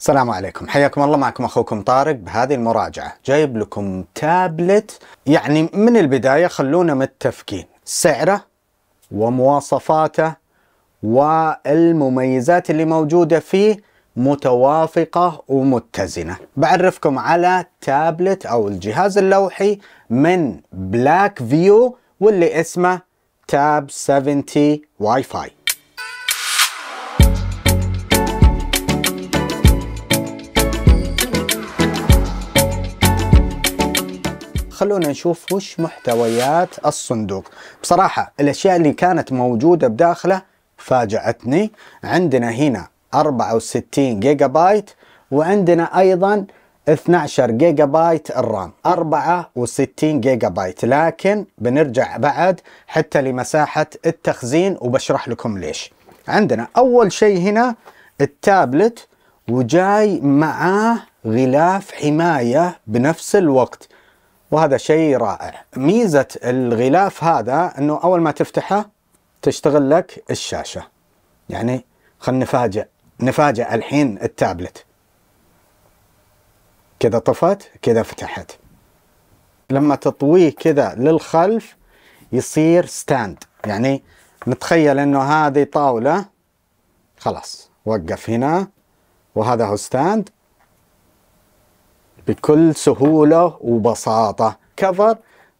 السلام عليكم حياكم الله معكم اخوكم طارق بهذه المراجعة جايب لكم تابلت يعني من البداية خلونا متفقين سعره ومواصفاته والمميزات اللي موجودة فيه متوافقة ومتزنة بعرفكم على تابلت او الجهاز اللوحي من بلاك فيو واللي اسمه تاب 70 واي فاي خلونا نشوف وش محتويات الصندوق بصراحة الأشياء اللي كانت موجودة بداخله فاجأتني عندنا هنا 64 جيجا بايت وعندنا أيضا 12 جيجا بايت الرام 64 جيجا بايت لكن بنرجع بعد حتى لمساحة التخزين وبشرح لكم ليش عندنا أول شيء هنا التابلت وجاي معاه غلاف حماية بنفس الوقت وهذا شيء رائع ميزة الغلاف هذا أنه أول ما تفتحه تشتغل لك الشاشة يعني خل نفاجئ نفاجئ الحين التابلت كذا طفت كذا فتحت لما تطويه كذا للخلف يصير ستاند يعني نتخيل انه هذه طاولة خلاص وقف هنا وهذا هو ستاند بكل سهولة وبساطة كفر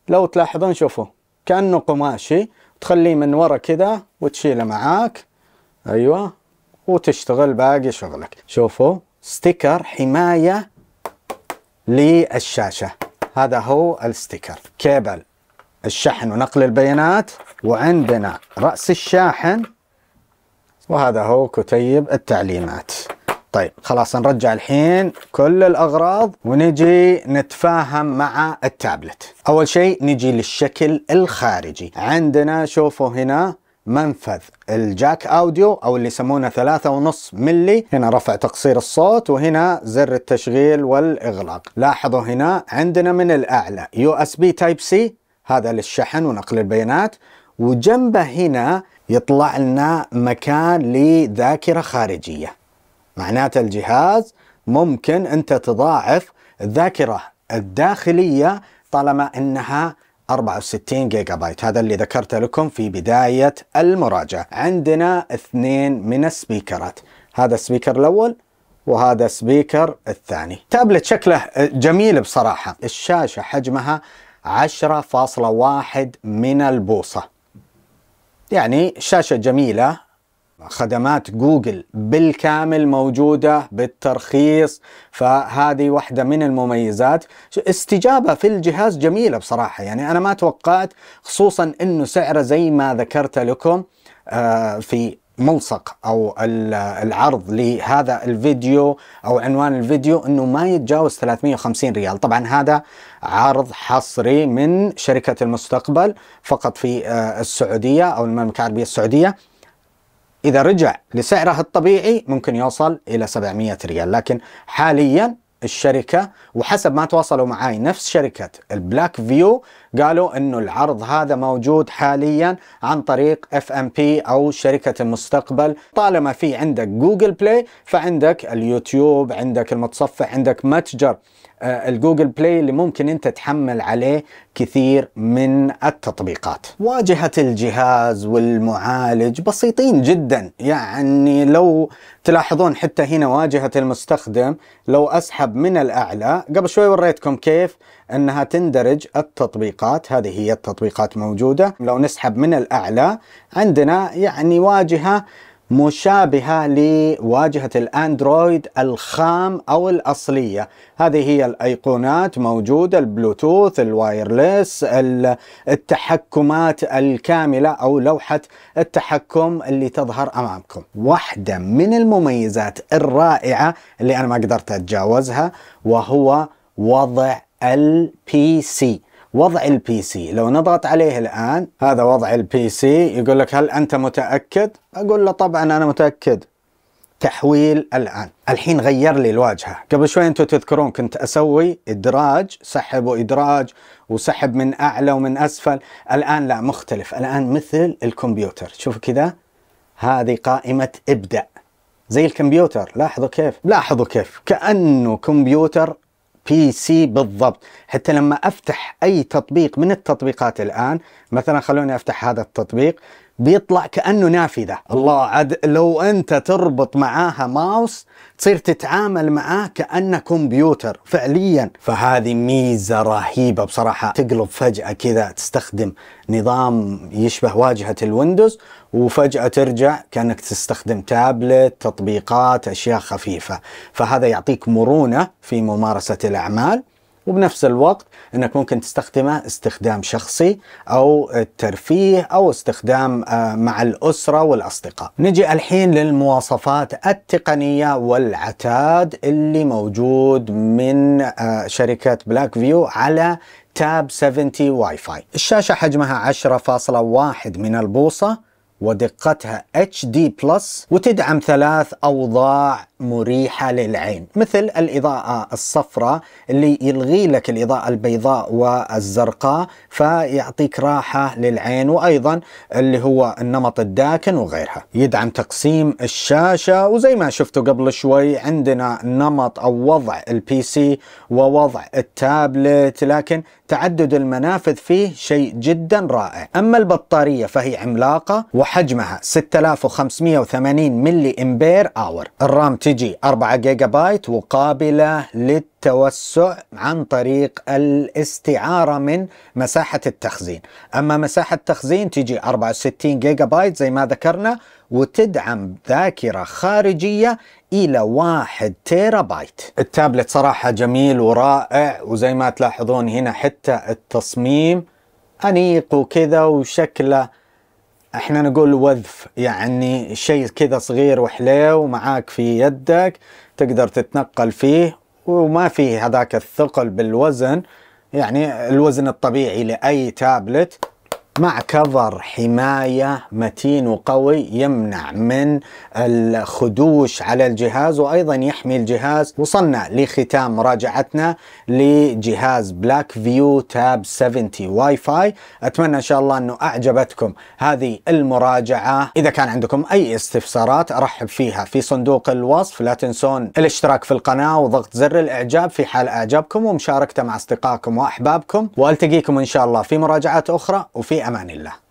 لو تلاحظون شوفوا كأنه قماشي تخليه من ورا كذا وتشيله معاك أيوة وتشتغل باقي شغلك شوفوا ستيكر حماية للشاشة هذا هو الستيكر كيبل الشحن ونقل البيانات وعندنا رأس الشاحن وهذا هو كتيب التعليمات طيب خلاص نرجع الحين كل الاغراض ونجي نتفاهم مع التابلت اول شيء نجي للشكل الخارجي عندنا شوفوا هنا منفذ الجاك اوديو او اللي يسمونه ثلاثة ونص ملي هنا رفع تقصير الصوت وهنا زر التشغيل والاغلاق لاحظوا هنا عندنا من الاعلى يو اس بي تايب سي هذا للشحن ونقل البيانات وجنبه هنا يطلع لنا مكان لذاكرة خارجية معناته الجهاز ممكن أنت تضاعف الذاكرة الداخلية طالما أنها 64 جيجا بايت هذا اللي ذكرته لكم في بداية المراجعة عندنا اثنين من السبيكرات هذا السبيكر الأول وهذا سبيكر الثاني تابلت شكله جميل بصراحة الشاشة حجمها 10.1 من البوصة يعني شاشة جميلة خدمات جوجل بالكامل موجودة بالترخيص فهذه واحدة من المميزات استجابة في الجهاز جميلة بصراحة يعني أنا ما توقعت خصوصا أنه سعره زي ما ذكرت لكم آه، في ملصق او العرض لهذا الفيديو او عنوان الفيديو انه ما يتجاوز 350 ريال طبعا هذا عرض حصري من شركة المستقبل فقط في آه، السعودية او المملكة العربية السعودية إذا رجع لسعره الطبيعي ممكن يوصل إلى 700 ريال لكن حاليا الشركة وحسب ما تواصلوا معاي نفس شركة البلاك فيو قالوا انه العرض هذا موجود حاليا عن طريق اف ام بي او شركة المستقبل طالما في عندك جوجل بلاي فعندك اليوتيوب عندك المتصفح عندك متجر آه، الجوجل بلاي اللي ممكن انت تحمل عليه كثير من التطبيقات واجهة الجهاز والمعالج بسيطين جدا يعني لو تلاحظون حتى هنا واجهة المستخدم لو اسحب من الاعلى قبل شوي وريتكم كيف انها تندرج التطبيقات هذه هي التطبيقات موجودة لو نسحب من الاعلى عندنا يعني واجهة مشابهة لواجهة الأندرويد الخام أو الأصلية هذه هي الأيقونات موجودة البلوتوث الوايرلس التحكمات الكاملة أو لوحة التحكم اللي تظهر أمامكم واحدة من المميزات الرائعة اللي أنا ما قدرت أتجاوزها وهو وضع البي سي وضع البي سي لو نضغط عليه الآن هذا وضع البي سي يقول لك هل أنت متأكد؟ أقول له طبعا أنا متأكد تحويل الآن الحين غير لي الواجهة قبل شوي أنتم تذكرون كنت أسوي إدراج سحب وإدراج وسحب من أعلى ومن أسفل الآن لا مختلف الآن مثل الكمبيوتر شوفوا كذا هذه قائمة ابدأ زي الكمبيوتر لاحظوا كيف لاحظوا كيف كأنه كمبيوتر بي سي بالضبط حتى لما افتح اي تطبيق من التطبيقات الان مثلا خلوني افتح هذا التطبيق بيطلع كانه نافذه الله عاد لو انت تربط معاها ماوس تصير تتعامل معاه كانه كمبيوتر فعليا فهذه ميزه رهيبه بصراحه تقلب فجاه كذا تستخدم نظام يشبه واجهه الويندوز وفجاه ترجع كانك تستخدم تابلت تطبيقات اشياء خفيفه فهذا يعطيك مرونه في ممارسه الاعمال وبنفس الوقت انك ممكن تستخدمه استخدام شخصي او الترفيه او استخدام آه، مع الاسره والاصدقاء. نجي الحين للمواصفات التقنيه والعتاد اللي موجود من آه، شركه بلاك فيو على تاب 70 واي فاي. الشاشه حجمها 10.1 من البوصه ودقتها HD+, وتدعم ثلاث أوضاع مريحة للعين مثل الإضاءة الصفراء اللي يلغي لك الإضاءة البيضاء والزرقاء فيعطيك راحة للعين وأيضا اللي هو النمط الداكن وغيرها يدعم تقسيم الشاشة وزي ما شفتوا قبل شوي عندنا نمط أو وضع البي سي ووضع التابلت لكن تعدد المنافذ فيه شيء جدا رائع أما البطارية فهي عملاقة وحجمها 6580 ملي امبير اور الرام تجي 4 جيجا بايت وقابلة للتوسع عن طريق الاستعارة من مساحة التخزين أما مساحة التخزين تجي 64 جيجا بايت زي ما ذكرنا وتدعم ذاكرة خارجية إلى 1 تيرا بايت التابلت صراحة جميل ورائع وزي ما تلاحظون هنا حتى التصميم أنيق وكذا وشكله احنا نقول وذف يعني شيء كذا صغير وحليو معاك في يدك تقدر تتنقل فيه وما فيه هذاك الثقل بالوزن يعني الوزن الطبيعي لأي تابلت مع كفر حماية متين وقوي يمنع من الخدوش على الجهاز وأيضا يحمي الجهاز وصلنا لختام مراجعتنا لجهاز بلاك فيو تاب 70 واي فاي أتمنى إن شاء الله أنه أعجبتكم هذه المراجعة إذا كان عندكم أي استفسارات أرحب فيها في صندوق الوصف لا تنسون الاشتراك في القناة وضغط زر الإعجاب في حال أعجبكم ومشاركته مع أصدقائكم وأحبابكم وألتقيكم إن شاء الله في مراجعات أخرى وفي في امان الله